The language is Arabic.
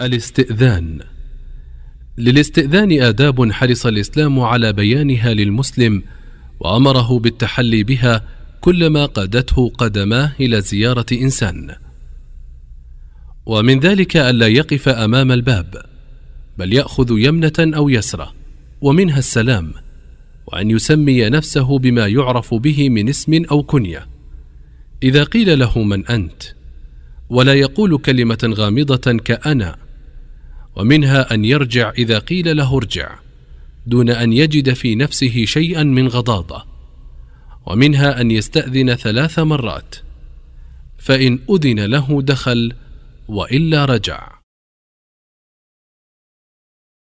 الاستئذان للاستئذان آداب حرص الإسلام على بيانها للمسلم وأمره بالتحلي بها كلما قادته قدماه إلى زيارة إنسان ومن ذلك ألا يقف أمام الباب بل يأخذ يمنة أو يسرة ومنها السلام وأن يسمي نفسه بما يعرف به من اسم أو كنية إذا قيل له من أنت ولا يقول كلمة غامضة كأنا ومنها ان يرجع اذا قيل له ارجع دون ان يجد في نفسه شيئا من غضاضه ومنها ان يستاذن ثلاث مرات فان اذن له دخل والا رجع